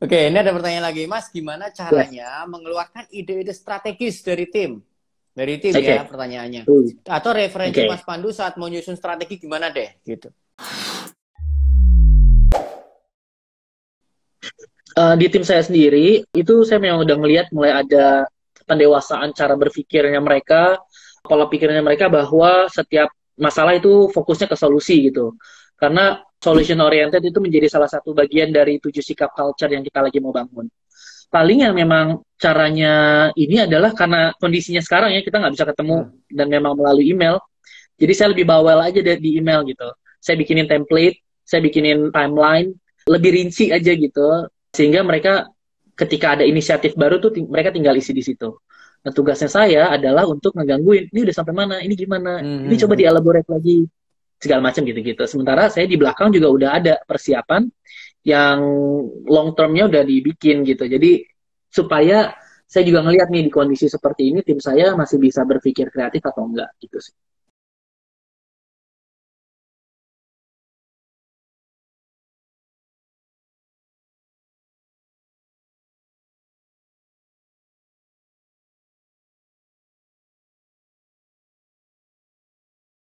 Oke, ini ada pertanyaan lagi, Mas. Gimana caranya mengeluarkan ide-ide strategis dari tim? Dari tim okay. ya pertanyaannya. Uh. Atau referensi okay. Mas Pandu saat menyusun strategi gimana deh, gitu. Uh, di tim saya sendiri itu saya memang udah melihat mulai ada pendewasaan cara berpikirnya mereka, pola pikirnya mereka bahwa setiap masalah itu fokusnya ke solusi gitu. Karena solution oriented itu menjadi salah satu bagian dari tujuh sikap culture yang kita lagi mau bangun. Paling yang memang caranya ini adalah karena kondisinya sekarang ya kita nggak bisa ketemu hmm. dan memang melalui email. Jadi saya lebih bawel aja di email gitu. Saya bikinin template, saya bikinin timeline, lebih rinci aja gitu sehingga mereka ketika ada inisiatif baru tuh ting mereka tinggal isi di situ. Nah tugasnya saya adalah untuk ngegangguin ini udah sampai mana, ini gimana, hmm, ini coba hmm, dielaborate lagi segala macam gitu-gitu. Sementara saya di belakang juga udah ada persiapan yang long termnya udah dibikin gitu. Jadi supaya saya juga ngelihat nih di kondisi seperti ini tim saya masih bisa berpikir kreatif atau enggak gitu sih.